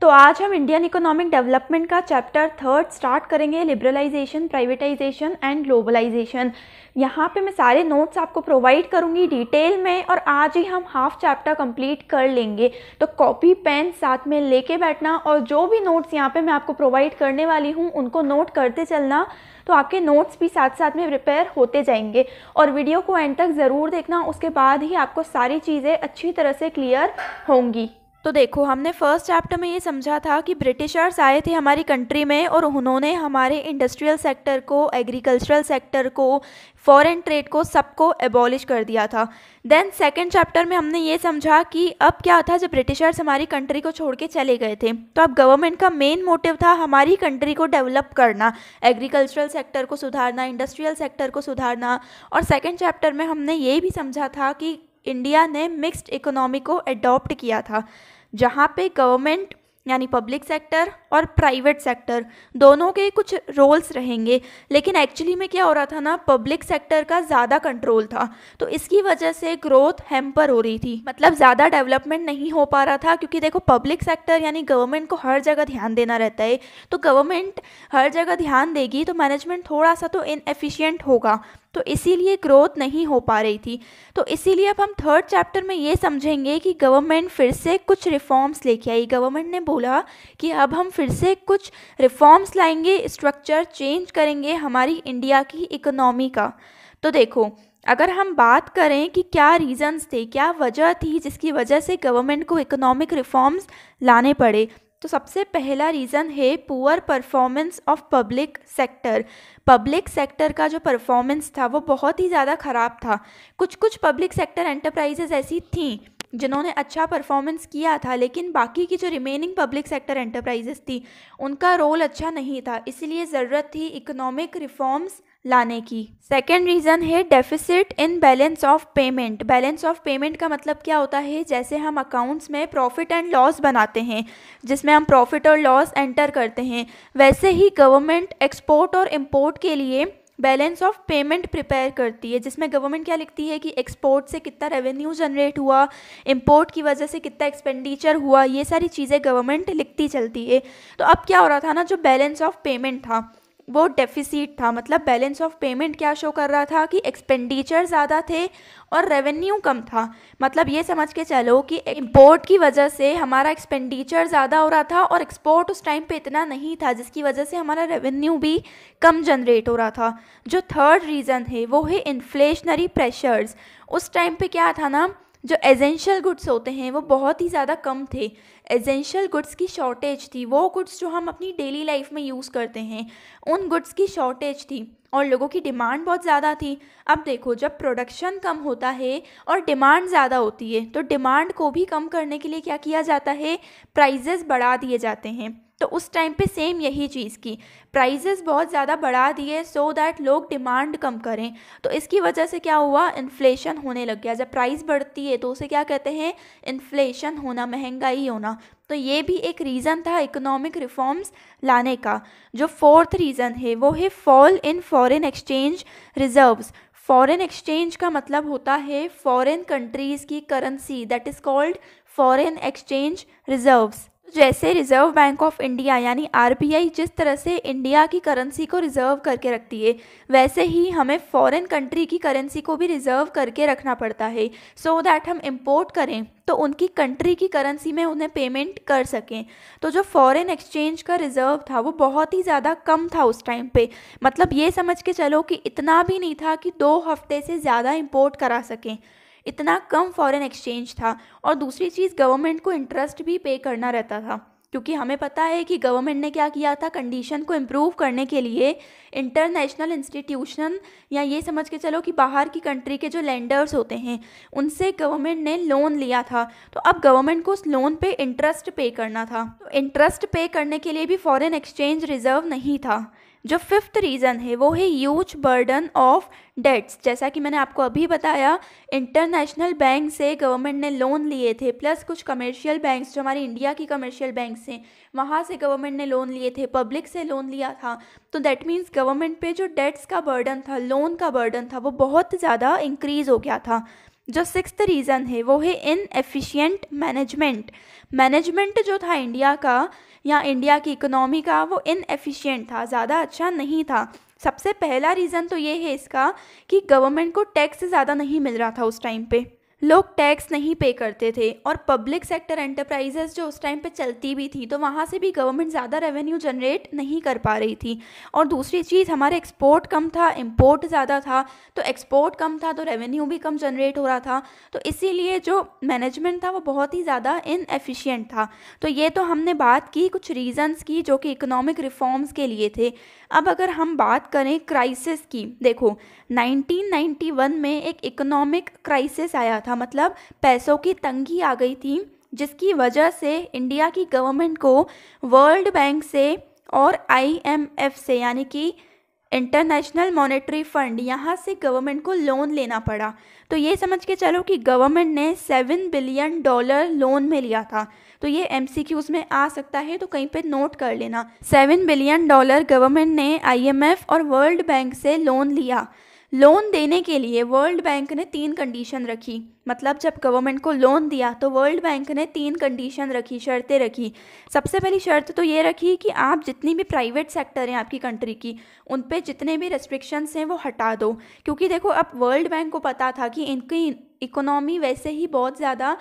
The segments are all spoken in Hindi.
तो आज हम इंडियन इकोनॉमिक डेवलपमेंट का चैप्टर थर्ड स्टार्ट करेंगे लिबरलाइजेशन प्राइवेटाइजेशन एंड ग्लोबलाइजेशन यहाँ पे मैं सारे नोट्स आपको प्रोवाइड करूँगी डिटेल में और आज ही हम हाफ चैप्टर कंप्लीट कर लेंगे तो कॉपी पेन साथ में लेके बैठना और जो भी नोट्स यहाँ पे मैं आपको प्रोवाइड करने वाली हूँ उनको नोट करते चलना तो आपके नोट्स भी साथ साथ में प्रिपेयर होते जाएंगे और वीडियो को एंड तक ज़रूर देखना उसके बाद ही आपको सारी चीज़ें अच्छी तरह से क्लियर होंगी तो देखो हमने फर्स्ट चैप्टर में ये समझा था कि ब्रिटिशर्स आए थे हमारी कंट्री में और उन्होंने हमारे इंडस्ट्रियल सेक्टर को एग्रीकल्चरल सेक्टर को फॉरेन ट्रेड को सबको एबॉलिश कर दिया था देन सेकेंड चैप्टर में हमने ये समझा कि अब क्या था जब ब्रिटिशर्स हमारी कंट्री को छोड़ के चले गए थे तो अब गवर्नमेंट का मेन मोटिव था हमारी कंट्री को डेवलप करना एग्रीकल्चरल सेक्टर को सुधारना इंडस्ट्रियल सेक्टर को सुधारना और सेकेंड चैप्टर में हमने ये भी समझा था कि इंडिया ने मिक्स्ड इकोनॉमी को एडॉप्ट किया था जहाँ पे गवर्नमेंट यानी पब्लिक सेक्टर और प्राइवेट सेक्टर दोनों के कुछ रोल्स रहेंगे लेकिन एक्चुअली में क्या हो रहा था ना पब्लिक सेक्टर का ज़्यादा कंट्रोल था तो इसकी वजह से ग्रोथ हैम्पर हो रही थी मतलब ज़्यादा डेवलपमेंट नहीं हो पा रहा था क्योंकि देखो पब्लिक सेक्टर यानी गवर्नमेंट को हर जगह ध्यान देना रहता है तो गवर्नमेंट हर जगह ध्यान देगी तो मैनेजमेंट थोड़ा सा तो इनएफिशियंट होगा तो इसीलिए ग्रोथ नहीं हो पा रही थी तो इसीलिए अब हम थर्ड चैप्टर में ये समझेंगे कि गवर्नमेंट फिर से कुछ रिफॉर्म्स लेके आई गवर्नमेंट ने बोला कि अब हम फिर से कुछ रिफॉर्म्स लाएंगे स्ट्रक्चर चेंज करेंगे हमारी इंडिया की इकोनॉमी का तो देखो अगर हम बात करें कि क्या रीज़न्स थे क्या वजह थी जिसकी वजह से गवर्नमेंट को इकोनॉमिक रिफॉर्म्स लाने पड़े तो सबसे पहला रीज़न है poor performance of public sector public sector का जो परफॉर्मेंस था वो बहुत ही ज़्यादा ख़राब था कुछ कुछ पब्लिक सेक्टर एंटरप्राइजेज ऐसी थी जिन्होंने अच्छा परफॉर्मेंस किया था लेकिन बाकी की जो रिमेनिंग पब्लिक सेक्टर एंटरप्राइजेस थी उनका रोल अच्छा नहीं था इसलिए ज़रूरत थी इकोनॉमिक रिफॉर्म्स लाने की सेकेंड रीज़न है deficit in balance of payment balance of payment का मतलब क्या होता है जैसे हम अकाउंट्स में प्रॉफिट एंड लॉस बनाते हैं जिसमें हम प्रॉफिट और लॉस एंटर करते हैं वैसे ही गवर्नमेंट एक्सपोर्ट और इम्पोर्ट के लिए बैलेंस ऑफ पेमेंट प्रिपेयर करती है जिसमें गवर्नमेंट क्या लिखती है कि एक्सपोर्ट से कितना रेवेन्यू जनरेट हुआ इम्पोर्ट की वजह से कितना एक्सपेंडिचर हुआ ये सारी चीज़ें गवर्नमेंट लिखती चलती है तो अब क्या हो रहा था ना जो बैलेंस ऑफ पेमेंट था वो डेफिसिट था मतलब बैलेंस ऑफ पेमेंट क्या शो कर रहा था कि एक्सपेंडिचर ज़्यादा थे और रेवेन्यू कम था मतलब ये समझ के चलो कि इम्पोर्ट की वजह से हमारा एक्सपेंडिचर ज़्यादा हो रहा था और एक्सपोर्ट उस टाइम पे इतना नहीं था जिसकी वजह से हमारा रेवेन्यू भी कम जनरेट हो रहा था जो थर्ड रीज़न है वो है इन्फ्लेशनरी प्रेशर्स उस टाइम पे क्या था ना जो एजेंशियल गुड्स होते हैं वो बहुत ही ज़्यादा कम थे एजेंशियल गुड्स की शॉर्टेज थी वो गुड्स जो हम अपनी डेली लाइफ में यूज़ करते हैं उन गुड्स की शॉर्टेज थी और लोगों की डिमांड बहुत ज़्यादा थी अब देखो जब प्रोडक्शन कम होता है और डिमांड ज़्यादा होती है तो डिमांड को भी कम करने के लिए क्या किया जाता है प्राइजेस बढ़ा दिए जाते हैं तो उस टाइम पे सेम यही चीज़ की प्राइजेस बहुत ज़्यादा बढ़ा दिए सो दैट लोग डिमांड कम करें तो इसकी वजह से क्या हुआ इन्फ्लेशन होने लग गया जब प्राइस बढ़ती है तो उसे क्या कहते हैं इन्फ्लेशन होना महंगाई होना तो ये भी एक रीज़न था इकोनॉमिक रिफॉर्म्स लाने का जो फोर्थ रीज़न है वो है fall in foreign exchange reserves foreign exchange का मतलब होता है फॉरेन कंट्रीज़ की currency that is called foreign exchange reserves जैसे रिजर्व बैंक ऑफ इंडिया यानी आरबीआई जिस तरह से इंडिया की करेंसी को रिजर्व करके रखती है वैसे ही हमें फॉरेन कंट्री की करेंसी को भी रिजर्व करके रखना पड़ता है सो so दैट हम इम्पोर्ट करें तो उनकी कंट्री की करेंसी में उन्हें पेमेंट कर सकें तो जो फॉरेन एक्सचेंज का रिजर्व था वो बहुत ही ज़्यादा कम था उस टाइम पे मतलब ये समझ के चलो कि इतना भी नहीं था कि दो हफ्ते से ज़्यादा इम्पोर्ट करा सकें इतना कम फॉरेन एक्सचेंज था और दूसरी चीज़ गवर्नमेंट को इंटरेस्ट भी पे करना रहता था क्योंकि हमें पता है कि गवर्नमेंट ने क्या किया था कंडीशन को इम्प्रूव करने के लिए इंटरनेशनल इंस्टीट्यूशन या ये समझ के चलो कि बाहर की कंट्री के जो लैंडर्स होते हैं उनसे गवर्नमेंट ने लोन लिया था तो अब गवर्नमेंट को उस लोन पे इंटरेस्ट पे करना था तो इंटरेस्ट पे करने के लिए भी फॉरेन एक्सचेंज रिजर्व नहीं था जो फिफ्थ रीज़न है वो है यूज बर्डन ऑफ डेट्स जैसा कि मैंने आपको अभी बताया इंटरनेशनल बैंक से गवर्नमेंट ने लोन लिए थे प्लस कुछ कमर्शियल बैंक्स जो हमारे इंडिया की कमर्शियल बैंक्स हैं वहाँ से गवर्नमेंट ने लोन लिए थे पब्लिक से लोन लिया था तो दैट मीन्स गवर्नमेंट पे जो डेट्स का बर्डन था लोन का बर्डन था वो बहुत ज़्यादा इंक्रीज़ हो गया था जो सिक्स रीज़न है वो है इनएफिशिएंट मैनेजमेंट मैनेजमेंट जो था इंडिया का या इंडिया की इकोनॉमी का वो इनएफिशिएंट था ज़्यादा अच्छा नहीं था सबसे पहला रीज़न तो ये है इसका कि गवर्नमेंट को टैक्स ज़्यादा नहीं मिल रहा था उस टाइम पे लोग टैक्स नहीं पे करते थे और पब्लिक सेक्टर एंटरप्राइजेस जो उस टाइम पे चलती भी थी तो वहाँ से भी गवर्नमेंट ज़्यादा रेवेन्यू जनरेट नहीं कर पा रही थी और दूसरी चीज़ हमारे एक्सपोर्ट कम था इम्पोर्ट ज़्यादा था तो एक्सपोर्ट कम था तो रेवेन्यू भी कम जनरेट हो रहा था तो इसीलिए जो मैनेजमेंट था वो बहुत ही ज़्यादा इनएफिशिएंट था तो ये तो हमने बात की कुछ रीज़न्स की जो कि इकोनॉमिक रिफॉर्म्स के लिए थे अब अगर हम बात करें क्राइसिस की देखो 1991 में एक इकोनॉमिक क्राइसिस आया था मतलब पैसों की तंगी आ गई थी जिसकी वजह से इंडिया की गवर्नमेंट को वर्ल्ड बैंक से और आईएमएफ से यानी कि इंटरनेशनल मॉनेटरी फंड यहाँ से गवर्नमेंट को लोन लेना पड़ा तो ये समझ के चलो कि गवर्नमेंट ने सेवन बिलियन डॉलर लोन में लिया था तो ये एम में आ सकता है तो कहीं पर नोट कर लेना सेवन बिलियन डॉलर गवर्नमेंट ने आई और वर्ल्ड बैंक से लोन लिया लोन देने के लिए वर्ल्ड बैंक ने तीन कंडीशन रखी मतलब जब गवर्नमेंट को लोन दिया तो वर्ल्ड बैंक ने तीन कंडीशन रखी शर्तें रखी सबसे पहली शर्त तो ये रखी कि आप जितनी भी प्राइवेट सेक्टर हैं आपकी कंट्री की उन पर जितने भी रेस्ट्रिक्शंस हैं वो हटा दो क्योंकि देखो अब वर्ल्ड बैंक को पता था कि इनकी इकोनॉमी वैसे ही बहुत ज़्यादा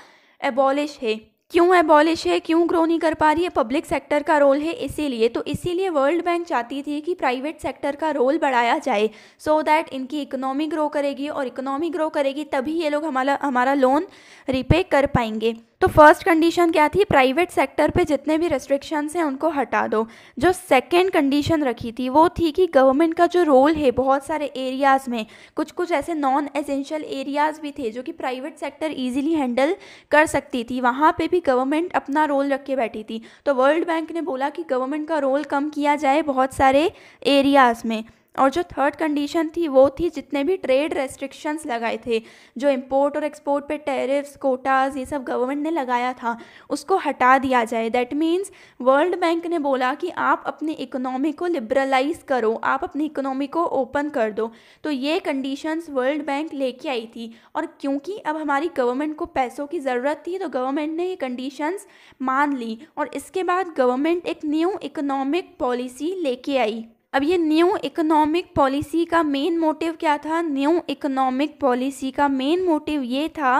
एबॉलिश है क्यों एबॉलिश है क्यों ग्रो नहीं कर पा रही है पब्लिक सेक्टर का रोल है इसीलिए तो इसीलिए वर्ल्ड बैंक चाहती थी कि प्राइवेट सेक्टर का रोल बढ़ाया जाए सो so दैट इनकी इकोनॉमी ग्रो करेगी और इकोनॉमी ग्रो करेगी तभी ये लोग हमारा हमारा लोन रिपे कर पाएंगे तो फर्स्ट कंडीशन क्या थी प्राइवेट सेक्टर पे जितने भी रेस्ट्रिक्शंस हैं उनको हटा दो जो सेकेंड कंडीशन रखी थी वो थी कि गवर्नमेंट का जो रोल है बहुत सारे एरियाज़ में कुछ कुछ ऐसे नॉन एसेंशियल एरियाज़ भी थे जो कि प्राइवेट सेक्टर ईजिली हैंडल कर सकती थी वहाँ पे भी गवर्नमेंट अपना रोल रख के बैठी थी तो वर्ल्ड बैंक ने बोला कि गवर्नमेंट का रोल कम किया जाए बहुत सारे एरियाज़ में और जो थर्ड कंडीशन थी वो थी जितने भी ट्रेड रेस्ट्रिक्शंस लगाए थे जो इम्पोर्ट और एक्सपोर्ट पे टैरिफ्स कोटाज ये सब गवर्नमेंट ने लगाया था उसको हटा दिया जाए दैट मीन्स वर्ल्ड बैंक ने बोला कि आप अपनी इकोनॉमी को लिबरलाइज करो आप अपनी इकोनॉमी को ओपन कर दो तो ये कंडीशंस वर्ल्ड बैंक लेके आई थी और क्योंकि अब हमारी गवर्नमेंट को पैसों की ज़रूरत थी तो गवर्नमेंट ने ये कंडीशंस मान ली और इसके बाद गवर्नमेंट एक न्यू इकोनॉमिक पॉलिसी लेके आई अब ये न्यू इकोनॉमिक पॉलिसी का मेन मोटिव क्या था न्यू इकोनॉमिक पॉलिसी का मेन मोटिव ये था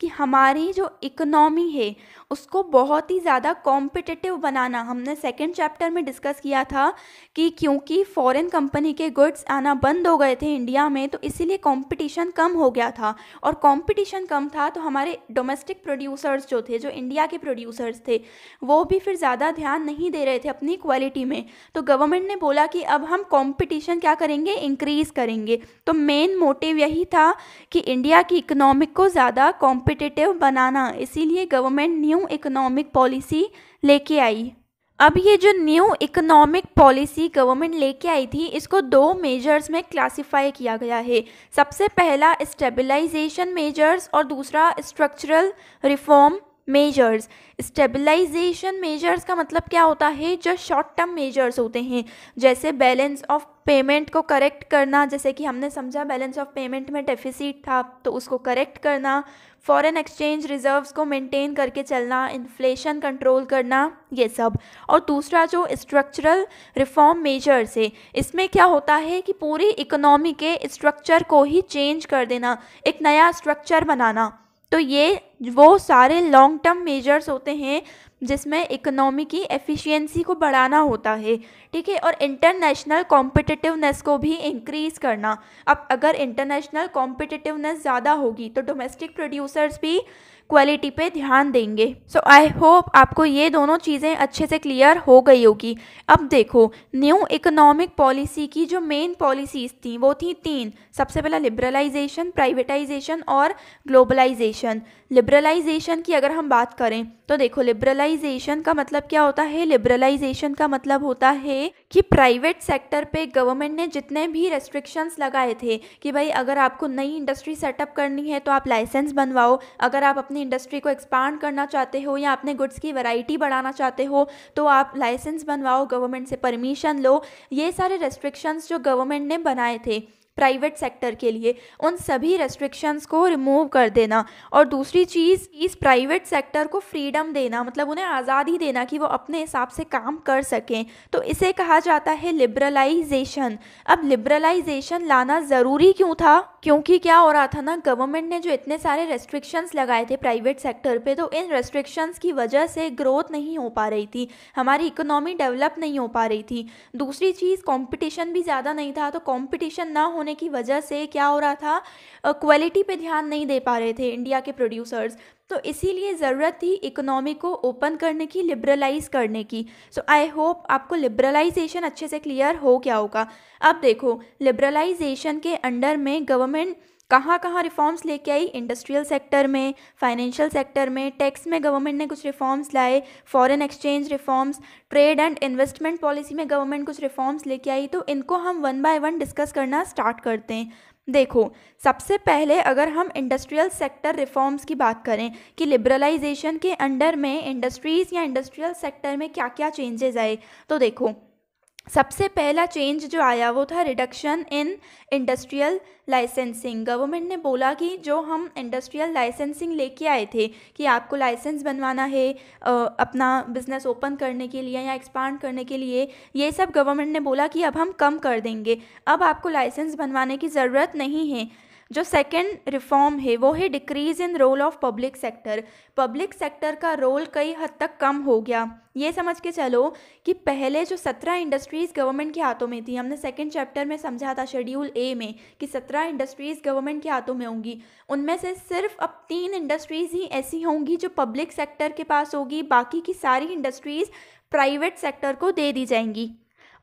कि हमारी जो इकोनॉमी है उसको बहुत ही ज़्यादा कॉम्पिटिटिव बनाना हमने सेकेंड चैप्टर में डिस्कस किया था कि क्योंकि फॉरेन कंपनी के गुड्स आना बंद हो गए थे इंडिया में तो इसीलिए कंपटीशन कम हो गया था और कंपटीशन कम था तो हमारे डोमेस्टिक प्रोड्यूसर्स जो थे जो इंडिया के प्रोड्यूसर्स थे वो भी फिर ज़्यादा ध्यान नहीं दे रहे थे अपनी क्वालिटी में तो गवर्नमेंट ने बोला कि अब हम कॉम्पिटिशन क्या करेंगे इंक्रीज़ करेंगे तो मेन मोटिव यही था कि इंडिया की इकोनॉमिक को ज़्यादा कॉम्पिटिटिव बनाना इसीलिए government new new economic policy लेके आई अब ये जो न्यू इकोनॉमिक पॉलिसी गवर्नमेंट लेके आई थी इसको दो मेजर्स में क्लासिफाई किया गया है सबसे पहला स्टेबलाइजेशन मेजर्स और दूसरा structural reform measures stabilization measures का मतलब क्या होता है जो शॉर्ट टर्म मेजर्स होते हैं जैसे बैलेंस ऑफ पेमेंट को करेक्ट करना जैसे कि हमने समझा बैलेंस ऑफ पेमेंट में डेफिसिट था तो उसको करेक्ट करना फॉरेन एक्सचेंज रिजर्व्स को मेंटेन करके चलना इन्फ्लेशन कंट्रोल करना ये सब और दूसरा जो स्ट्रक्चरल रिफॉर्म मेजर्स है इसमें क्या होता है कि पूरी इकोनॉमी के स्ट्रक्चर को ही चेंज कर देना एक नया स्ट्रक्चर बनाना तो ये वो सारे लॉन्ग टर्म मेजर्स होते हैं जिसमें इकोनॉमी की एफिशिएंसी को बढ़ाना होता है ठीक है और इंटरनेशनल कॉम्पिटिटिवनेस को भी इंक्रीज़ करना अब अगर इंटरनेशनल कॉम्पिटिटिवनेस ज़्यादा होगी तो डोमेस्टिक प्रोड्यूसर्स भी क्वालिटी पे ध्यान देंगे सो आई होप आपको ये दोनों चीज़ें अच्छे से क्लियर हो गई होगी अब देखो न्यू इकोनॉमिक पॉलिसी की जो मेन पॉलिसीज थी वो थी तीन सबसे पहला लिबरलाइजेशन प्राइवेटाइजेशन और ग्लोबलाइजेशन लिबरलाइजेशन की अगर हम बात करें तो देखो लिबरलाइजेशन का मतलब क्या होता है लिबरलाइजेशन का मतलब होता है कि प्राइवेट सेक्टर पे गवर्नमेंट ने जितने भी रेस्ट्रिक्शंस लगाए थे कि भाई अगर आपको नई इंडस्ट्री सेटअप करनी है तो आप लाइसेंस बनवाओ अगर आप अपनी इंडस्ट्री को एक्सपांड करना चाहते हो या अपने गुड्स की वैरायटी बढ़ाना चाहते हो तो आप लाइसेंस बनवाओ गवर्नमेंट से परमिशन लो ये सारे रेस्ट्रिक्शंस जो गवर्नमेंट ने बनाए थे प्राइवेट सेक्टर के लिए उन सभी रेस्ट्रिक्शंस को रिमूव कर देना और दूसरी चीज़ इस प्राइवेट सेक्टर को फ्रीडम देना मतलब उन्हें आज़ादी देना कि वो अपने हिसाब से काम कर सकें तो इसे कहा जाता है लिबरलाइजेशन अब लिबरलाइजेशन लाना ज़रूरी क्यों था क्योंकि क्या हो रहा था ना गवर्नमेंट ने जो इतने सारे रेस्ट्रिक्शंस लगाए थे प्राइवेट सेक्टर पे तो इन रेस्ट्रिक्शंस की वजह से ग्रोथ नहीं हो पा रही थी हमारी इकोनॉमी डेवलप नहीं हो पा रही थी दूसरी चीज़ कंपटीशन भी ज़्यादा नहीं था तो कंपटीशन ना होने की वजह से क्या हो रहा था क्वालिटी पे ध्यान नहीं दे पा रहे थे इंडिया के प्रोड्यूसर्स तो इसीलिए ज़रूरत थी इकोनॉमी को ओपन करने की लिबरलाइज करने की सो आई होप आपको लिबरलाइजेशन अच्छे से क्लियर हो क्या होगा अब देखो लिबरलाइजेशन के अंडर में गवर्नमेंट कहाँ कहाँ रिफॉर्म्स लेके आई इंडस्ट्रियल सेक्टर में फाइनेंशियल सेक्टर में टैक्स में गवर्नमेंट ने कुछ रिफॉर्म्स लाए foreign exchange reforms trade and investment policy में गवर्नमेंट कुछ रिफॉर्म्स लेके आई तो इनको हम वन बाय वन डिस्कस करना स्टार्ट करते हैं देखो सबसे पहले अगर हम इंडस्ट्रियल सेक्टर रिफॉर्म्स की बात करें कि लिबरलाइजेशन के अंडर में इंडस्ट्रीज़ या इंडस्ट्रियल सेक्टर में क्या क्या चेंजेस आए तो देखो सबसे पहला चेंज जो आया वो था reduction in industrial licensing government ने बोला कि जो हम इंडस्ट्रियल लाइसेंसिंग लेके आए थे कि आपको लाइसेंस बनवाना है अपना बिजनेस ओपन करने के लिए या एक्सपांड करने के लिए ये सब गवर्नमेंट ने बोला कि अब हम कम कर देंगे अब आपको लाइसेंस बनवाने की ज़रूरत नहीं है जो सेकंड रिफॉर्म है वो है decrease in role of public sector public sector का रोल कई हद तक कम हो गया ये समझ के चलो कि पहले जो सत्रह इंडस्ट्रीज़ गवर्नमेंट के हाथों में थी हमने सेकंड चैप्टर में समझा था शेड्यूल ए में कि सत्रह इंडस्ट्रीज़ गवर्नमेंट के हाथों में होंगी उनमें से सिर्फ अब तीन इंडस्ट्रीज़ ही ऐसी होंगी जो पब्लिक सेक्टर के पास होगी बाकी की सारी इंडस्ट्रीज़ प्राइवेट सेक्टर को दे दी जाएंगी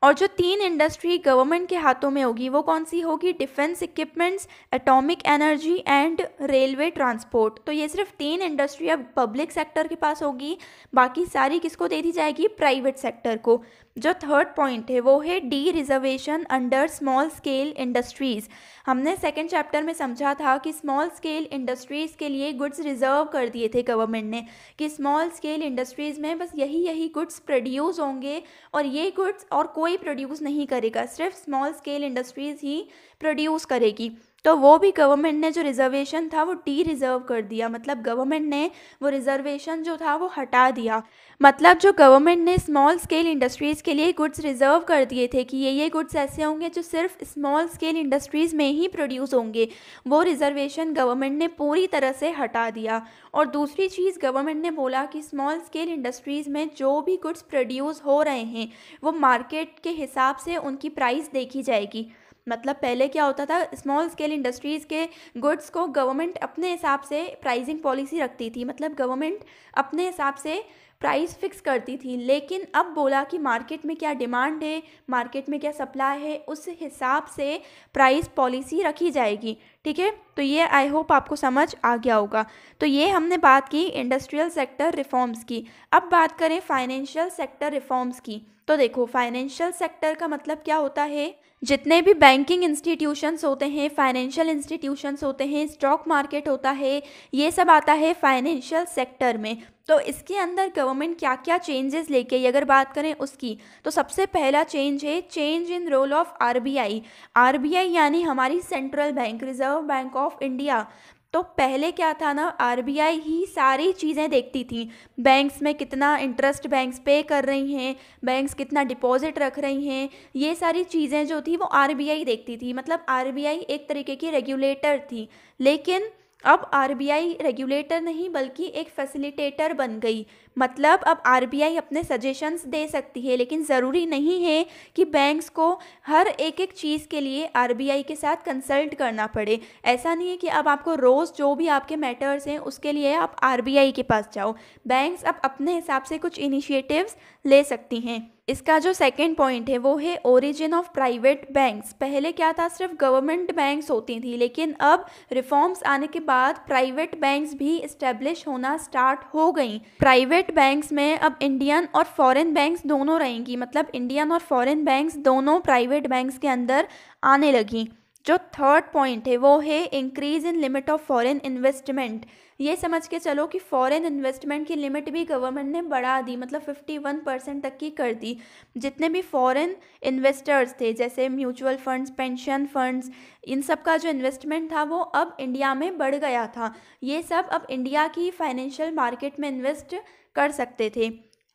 और जो तीन इंडस्ट्री गवर्नमेंट के हाथों में होगी वो कौन सी होगी defence equipments atomic energy and railway transport तो ये सिर्फ तीन इंडस्ट्री अब पब्लिक सेक्टर के पास होगी बाकी सारी किसको दे दी जाएगी प्राइवेट सेक्टर को जो थर्ड पॉइंट है वो है dereservation under small scale industries हमने सेकेंड चैप्टर में समझा था कि स्मॉल स्केल इंडस्ट्रीज़ के लिए गुड्स रिजर्व कर दिए थे गवर्नमेंट ने कि स्मॉल स्केल इंडस्ट्रीज़ में बस यही यही गुड्स प्रोड्यूस होंगे और ये गुड्स और कोई प्रोड्यूस नहीं करेगा सिर्फ स्मॉल स्केल इंडस्ट्रीज़ ही प्रोड्यूस करेगी तो वो भी गवर्नमेंट ने जो रिजर्वेशन था वो डी रिजर्व कर दिया मतलब गवर्नमेंट ने वो रिजर्वेशन जो था वो हटा दिया मतलब जो गवर्नमेंट ने स्मॉल स्केल इंडस्ट्रीज़ के लिए गुड्स रिजर्व कर दिए थे कि ये ये गुड्स ऐसे होंगे जो सिर्फ स्मॉल स्केल इंडस्ट्रीज़ में ही प्रोड्यूस होंगे वो रिजर्वेशन गवर्नमेंट ने पूरी तरह से हटा दिया और दूसरी चीज़ गवर्नमेंट ने बोला कि स्मॉल स्केल इंडस्ट्रीज़ में जो भी गुड्स प्रोड्यूस हो रहे हैं वो मार्केट के हिसाब से उनकी प्राइस देखी जाएगी मतलब पहले क्या होता था स्मॉल स्केल इंडस्ट्रीज़ के गुड्स को गवर्नमेंट अपने हिसाब से प्राइसिंग पॉलिसी रखती थी मतलब गवर्नमेंट अपने हिसाब से प्राइस फिक्स करती थी लेकिन अब बोला कि मार्केट में क्या डिमांड है मार्केट में क्या सप्लाई है उस हिसाब से प्राइस पॉलिसी रखी जाएगी ठीक है तो ये आई होप आपको समझ आ गया होगा तो ये हमने बात की इंडस्ट्रियल सेक्टर रिफॉर्म्स की अब बात करें फाइनेंशियल सेक्टर रिफॉर्म्स की तो देखो फाइनेंशियल सेक्टर का मतलब क्या होता है जितने भी बैंकिंग इंस्टीट्यूशंस होते हैं फाइनेंशियल इंस्टीट्यूशंस होते हैं स्टॉक मार्केट होता है ये सब आता है फाइनेंशियल सेक्टर में तो इसके अंदर गवर्नमेंट क्या क्या चेंजेस लेके अगर बात करें उसकी तो सबसे पहला चेंज है change in role of RBI RBI यानी हमारी central bank reserve bank of India तो पहले क्या था ना आरबीआई ही सारी चीज़ें देखती थी बैंक्स में कितना इंटरेस्ट बैंक्स पे कर रही हैं बैंक्स कितना डिपॉजिट रख रही हैं ये सारी चीज़ें जो थी वो आरबीआई देखती थी मतलब आरबीआई एक तरीके की रेगुलेटर थी लेकिन अब आर रेगुलेटर नहीं बल्कि एक फैसिलिटेटर बन गई मतलब अब आर अपने सजेशंस दे सकती है लेकिन ज़रूरी नहीं है कि बैंक्स को हर एक एक चीज़ के लिए आर के साथ कंसल्ट करना पड़े ऐसा नहीं है कि अब आपको रोज़ जो भी आपके मैटर्स हैं उसके लिए आप आर के पास जाओ बैंक्स अब अपने हिसाब से कुछ इनिशिएटिव्स ले सकती हैं इसका जो सेकंड पॉइंट है वो है ओरिजिन ऑफ प्राइवेट बैंक्स पहले क्या था सिर्फ गवर्नमेंट बैंक्स होती थी लेकिन अब रिफॉर्म्स आने के बाद प्राइवेट बैंक्स भी इस्टेब्लिश होना स्टार्ट हो गई प्राइवेट बैंक्स में अब इंडियन और फॉरेन बैंक्स दोनों रहेंगी मतलब इंडियन और फॉरेन बैंक्स दोनों प्राइवेट बैंक्स के अंदर आने लगी जो थर्ड पॉइंट है वो है increase in limit of foreign investment ये समझ के चलो कि फॉरेन इन्वेस्टमेंट की लिमिट भी गवर्नमेंट ने बढ़ा दी मतलब 51 परसेंट तक की कर दी जितने भी फॉरेन इन्वेस्टर्स थे जैसे म्यूचुअल फंड्स पेंशन फंड्स इन सब का जो इन्वेस्टमेंट था वो अब इंडिया में बढ़ गया था ये सब अब इंडिया की फाइनेंशियल मार्केट में इन्वेस्ट कर सकते थे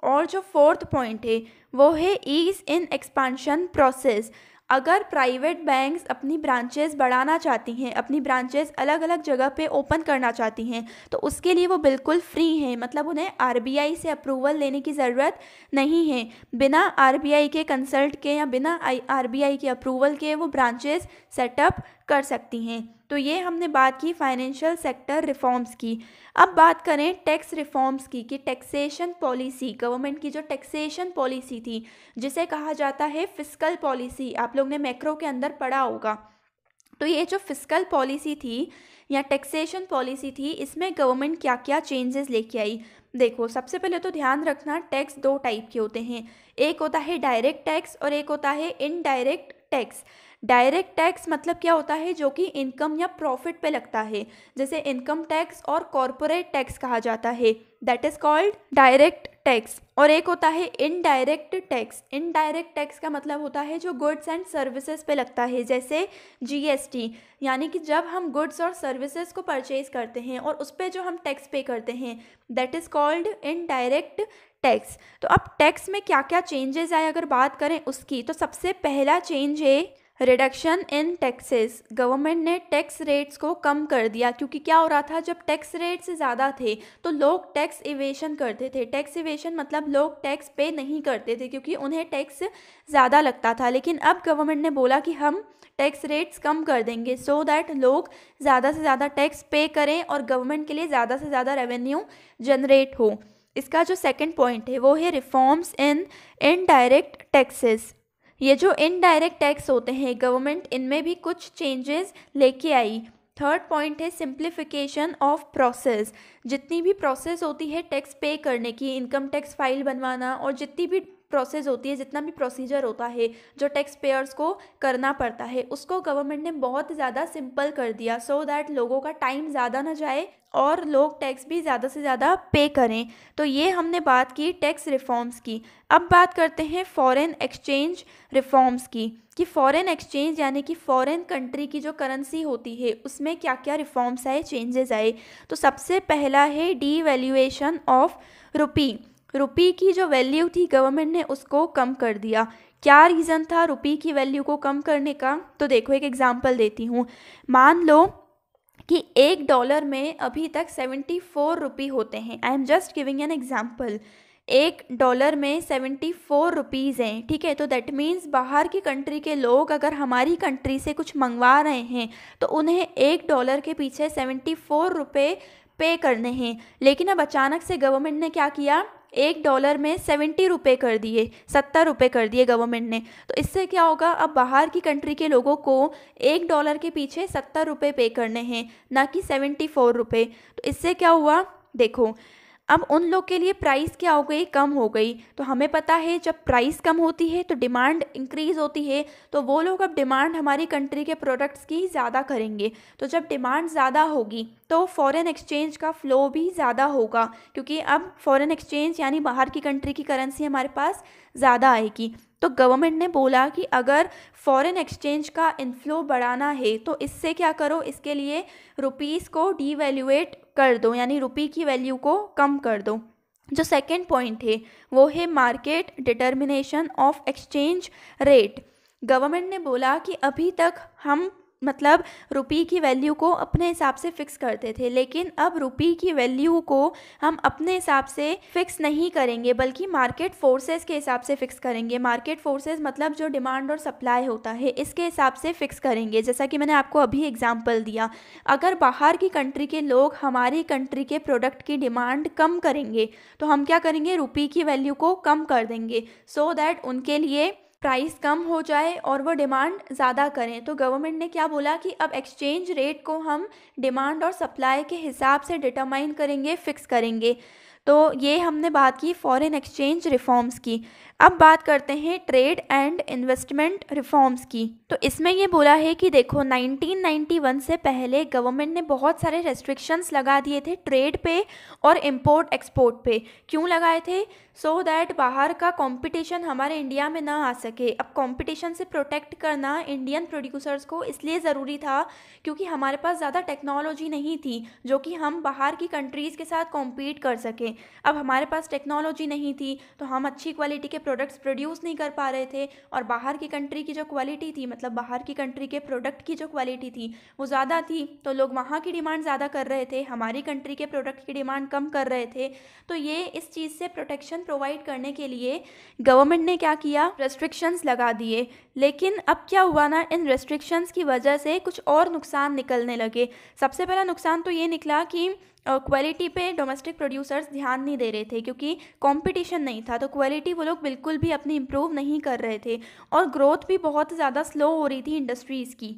और जो फोर्थ पॉइंट है वो है ईज इन एक्सपांशन प्रोसेस अगर प्राइवेट बैंक्स अपनी ब्रांचेस बढ़ाना चाहती हैं अपनी ब्रांचेस अलग अलग जगह पे ओपन करना चाहती हैं तो उसके लिए वो बिल्कुल फ्री हैं मतलब उन्हें आरबीआई से अप्रूवल लेने की ज़रूरत नहीं है बिना आरबीआई के कंसल्ट के या बिना आरबीआई के अप्रूवल के वो ब्रांचेस सेटअप कर सकती हैं तो ये हमने बात की फाइनेंशियल सेक्टर रिफॉर्म्स की अब बात करें टैक्स रिफॉर्म्स की कि टैक्सेशन पॉलिसी गवर्नमेंट की जो टैक्सेशन पॉलिसी थी जिसे कहा जाता है फिस्कल पॉलिसी आप लोग ने मैक्रो के अंदर पढ़ा होगा तो ये जो फिस्कल पॉलिसी थी या टैक्सेशन पॉलिसी थी इसमें गवर्नमेंट क्या क्या चेंजेस लेके आई देखो सबसे पहले तो ध्यान रखना टैक्स दो टाइप के होते हैं एक होता है डायरेक्ट टैक्स और एक होता है इनडायरेक्ट टैक्स डायरेक्ट टैक्स मतलब क्या होता है जो कि इनकम या प्रॉफिट पे लगता है जैसे इनकम टैक्स और कॉरपोरेट टैक्स कहा जाता है that is called direct tax और एक होता है इनडायरेक्ट टैक्स इनडायरेक्ट टैक्स का मतलब होता है जो गुड्स एंड सर्विसेज पे लगता है जैसे जीएसटी यानी कि जब हम गुड्स और सर्विसेज को परचेज करते हैं और उस पर जो हम टैक्स पे करते हैं that is called indirect tax तो अब टैक्स में क्या क्या चेंजेस आए अगर बात करें उसकी तो सबसे पहला चेंज है रिडक्शन इन टैक्सेस गवर्नमेंट ने टैक्स रेट्स को कम कर दिया क्योंकि क्या हो रहा था जब टैक्स रेट्स ज़्यादा थे तो लोग टैक्स इवेशन करते थे टैक्स इवेशन मतलब लोग टैक्स पे नहीं करते थे क्योंकि उन्हें टैक्स ज़्यादा लगता था लेकिन अब गवर्नमेंट ने बोला कि हम टैक्स रेट्स कम कर देंगे सो so दैट लोग ज़्यादा से ज़्यादा टैक्स पे करें और गवर्नमेंट के लिए ज़्यादा से ज़्यादा रेवेन्यू जनरेट हो इसका जो सेकेंड पॉइंट है वो है रिफॉर्म्स इन इनडायरेक्ट टैक्सेस ये जो इनडायरेक्ट टैक्स होते हैं गवर्नमेंट इनमें भी कुछ चेंजेस लेके आई थर्ड पॉइंट है सिंप्लीफिकेशन ऑफ प्रोसेस जितनी भी प्रोसेस होती है टैक्स पे करने की इनकम टैक्स फाइल बनवाना और जितनी भी प्रोसेस होती है जितना भी प्रोसीजर होता है जो टैक्स पेयर्स को करना पड़ता है उसको गवर्नमेंट ने बहुत ज़्यादा सिंपल कर दिया सो so दैट लोगों का टाइम ज़्यादा ना जाए और लोग टैक्स भी ज़्यादा से ज़्यादा पे करें तो ये हमने बात की टैक्स रिफॉर्म्स की अब बात करते हैं फॉरेन एक्सचेंज रिफॉर्म्स की कि फॉरेन एक्सचेंज यानी कि फॉरेन कंट्री की जो करेंसी होती है उसमें क्या क्या रिफॉर्म्स आए चेंजेस आए तो सबसे पहला है डी ऑफ रुपी रुपये की जो वैल्यू थी गवर्नमेंट ने उसको कम कर दिया क्या रीज़न था रुपये की वैल्यू को कम करने का तो देखो एक एग्जाम्पल देती हूँ मान लो कि एक डॉलर में अभी तक सेवेंटी फोर रुपी होते हैं I am just giving an example एक डॉलर में सेवेंटी फोर रुपीज़ हैं ठीक है तो दैट मीन्स बाहर की कंट्री के लोग अगर हमारी कंट्री से कुछ मंगवा रहे हैं तो उन्हें एक डॉलर के पीछे सेवेंटी फोर रुपये पे करने हैं लेकिन अब अचानक से गवर्नमेंट ने क्या किया एक डॉलर में सेवेंटी रुपये कर दिए सत्तर रुपये कर दिए गवर्नमेंट ने तो इससे क्या होगा अब बाहर की कंट्री के लोगों को एक डॉलर के पीछे सत्तर रुपये पे करने हैं ना कि सेवेंटी फोर रुपये तो इससे क्या हुआ देखो अब उन लोग के लिए प्राइस क्या हो गई कम हो गई तो हमें पता है जब प्राइस कम होती है तो डिमांड इंक्रीज़ होती है तो वो लोग अब डिमांड हमारी कंट्री के प्रोडक्ट्स की ज़्यादा करेंगे तो जब डिमांड ज़्यादा होगी तो फॉरेन एक्सचेंज का फ़्लो भी ज़्यादा होगा क्योंकि अब फॉरेन एक्सचेंज यानी बाहर की कंट्री की करेंसी हमारे पास ज़्यादा आएगी तो गवर्नमेंट ने बोला कि अगर फॉरेन एक्सचेंज का इनफ्लो बढ़ाना है तो इससे क्या करो इसके लिए रुपीज़ को डीवैल्यूएट कर दो यानी रुपी की वैल्यू को कम कर दो जो सेकेंड पॉइंट है वो है market determination of exchange rate government ने बोला कि अभी तक हम मतलब रुपी की वैल्यू को अपने हिसाब से फिक्स करते थे लेकिन अब रुपये की वैल्यू को हम अपने हिसाब से फिक्स नहीं करेंगे बल्कि मार्केट फोर्सेस के हिसाब से फिक्स करेंगे मार्केट फोर्सेस मतलब जो डिमांड और सप्लाई होता है इसके हिसाब से फिक्स करेंगे जैसा कि मैंने आपको अभी एग्जाम्पल दिया अगर बाहर की कंट्री के लोग हमारी कंट्री के प्रोडक्ट की डिमांड कम करेंगे तो हम क्या करेंगे रुपये की वैल्यू को कम कर देंगे सो so दैट उनके लिए प्राइस कम हो जाए और वो डिमांड ज़्यादा करें तो गवर्नमेंट ने क्या बोला कि अब एक्सचेंज रेट को हम डिमांड और सप्लाई के हिसाब से डिटरमाइन करेंगे फिक्स करेंगे तो ये हमने बात की फॉरेन एक्सचेंज रिफॉर्म्स की अब बात करते हैं ट्रेड एंड इन्वेस्टमेंट रिफॉर्म्स की तो इसमें ये बोला है कि देखो 1991 से पहले गवर्नमेंट ने बहुत सारे रेस्ट्रिक्शंस लगा दिए थे ट्रेड पे और इम्पोर्ट एक्सपोर्ट पे क्यों लगाए थे सो so दैट बाहर का कंपटीशन हमारे इंडिया में ना आ सके अब कंपटीशन से प्रोटेक्ट करना इंडियन प्रोड्यूसर्स को इसलिए ज़रूरी था क्योंकि हमारे पास ज़्यादा टेक्नोलॉजी नहीं थी जो कि हम बाहर की कंट्रीज़ के साथ कॉम्पीट कर सकें अब हमारे पास टेक्नोलॉजी नहीं थी तो हम अच्छी क्वालिटी के प्रोडक्ट्स प्रोड्यूस नहीं कर पा रहे थे और बाहर की कंट्री की जो क्वालिटी थी मतलब बाहर की कंट्री के प्रोडक्ट की जो क्वालिटी थी वो ज़्यादा थी तो लोग वहाँ की डिमांड ज़्यादा कर रहे थे हमारी कंट्री के प्रोडक्ट की डिमांड कम कर रहे थे तो ये इस चीज़ से प्रोटेक्शन प्रोवाइड करने के लिए गवर्नमेंट ने क्या किया रेस्ट्रिक्शंस लगा दिए लेकिन अब क्या हुआ ना इन रेस्ट्रिक्शंस की वजह से कुछ और नुकसान निकलने लगे सबसे पहला नुकसान तो ये निकला कि क्वालिटी पे डोमेस्टिक प्रोड्यूसर्स ध्यान नहीं दे रहे थे क्योंकि कंपटीशन नहीं था तो क्वालिटी वो लोग बिल्कुल भी अपनी इम्प्रूव नहीं कर रहे थे और ग्रोथ भी बहुत ज़्यादा स्लो हो रही थी इंडस्ट्रीज़ की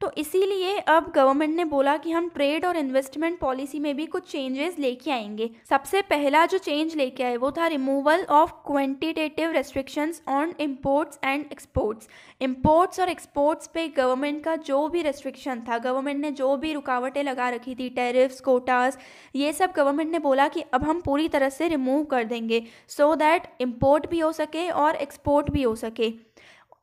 तो इसीलिए अब गवर्नमेंट ने बोला कि हम ट्रेड और इन्वेस्टमेंट पॉलिसी में भी कुछ चेंजेस लेके आएंगे सबसे पहला जो चेंज लेके आए वो था removal of quantitative restrictions on imports and exports imports और एक्सपोर्ट्स पे गवर्नमेंट का जो भी रेस्ट्रिक्शन था गवर्नमेंट ने जो भी रुकावटें लगा रखी थी टेरिफ्स कोटास ये सब गवर्नमेंट ने बोला कि अब हम पूरी तरह से रिमूव कर देंगे सो दैट इम्पोर्ट भी हो सके और एक्सपोर्ट भी हो सके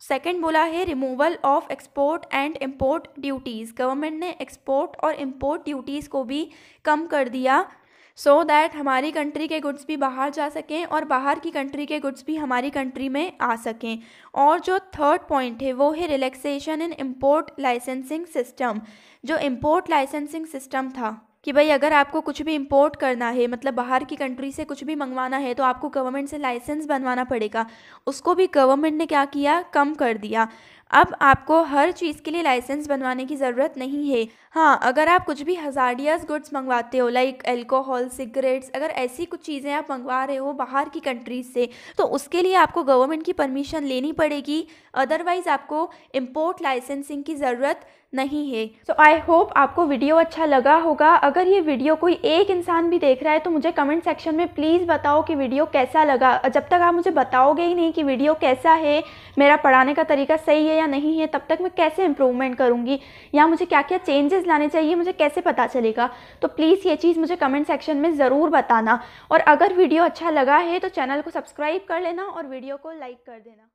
सेकेंड बोला है removal of export and import duties government ने एक्सपोर्ट और इम्पोर्ट ड्यूटीज़ को भी कम कर दिया सो so दैट हमारी कंट्री के गुड्स भी बाहर जा सकें और बाहर की कंट्री के गुड्स भी हमारी कंट्री में आ सकें और जो थर्ड पॉइंट है वो है relaxation in import licensing system जो इम्पोर्ट लाइसेंसिंग सिस्टम था कि भाई अगर आपको कुछ भी इम्पोर्ट करना है मतलब बाहर की कंट्री से कुछ भी मंगवाना है तो आपको गवर्नमेंट से लाइसेंस बनवाना पड़ेगा उसको भी गवर्नमेंट ने क्या किया कम कर दिया अब आपको हर चीज़ के लिए लाइसेंस बनवाने की ज़रूरत नहीं है हाँ अगर आप कुछ भी हजारियाज गुड्स मंगवाते हो लाइक एल्कोहल सिगरेट्स अगर ऐसी कुछ चीज़ें आप मंगवा रहे हो बाहर की कंट्रीज से तो उसके लिए आपको गवर्नमेंट की परमिशन लेनी पड़ेगी अदरवाइज़ आपको इम्पोर्ट लाइसेंसिंग की ज़रूरत नहीं है सो आई होप आपको वीडियो अच्छा लगा होगा अगर ये वीडियो कोई एक इंसान भी देख रहा है तो मुझे कमेंट सेक्शन में प्लीज़ बताओ कि वीडियो कैसा लगा जब तक आप मुझे बताओगे ही नहीं कि वीडियो कैसा है मेरा पढ़ाने का तरीका सही है या नहीं है तब तक मैं कैसे इंप्रूवमेंट करूँगी या मुझे क्या क्या चेंजेस लाने चाहिए मुझे कैसे पता चलेगा तो प्लीज़ ये चीज़ मुझे कमेंट सेक्शन में ज़रूर बताना और अगर वीडियो अच्छा लगा है तो चैनल को सब्सक्राइब कर लेना और वीडियो को लाइक कर देना